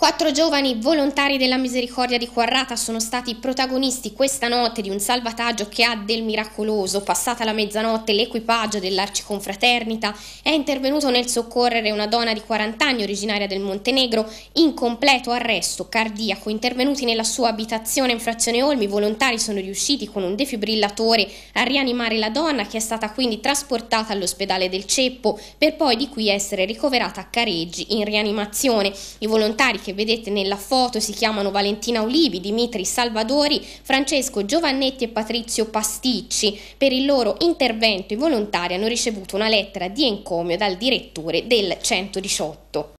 Quattro giovani volontari della misericordia di Quarrata sono stati protagonisti questa notte di un salvataggio che ha del miracoloso. Passata la mezzanotte l'equipaggio dell'arciconfraternita è intervenuto nel soccorrere una donna di 40 anni originaria del Montenegro in completo arresto cardiaco. Intervenuti nella sua abitazione in frazione Olmi, i volontari sono riusciti con un defibrillatore a rianimare la donna che è stata quindi trasportata all'ospedale del Ceppo per poi di qui essere ricoverata a Careggi in rianimazione. I volontari che che vedete nella foto si chiamano Valentina Ulivi, Dimitri Salvadori, Francesco Giovannetti e Patrizio Pasticci. Per il loro intervento i volontari hanno ricevuto una lettera di encomio dal direttore del 118.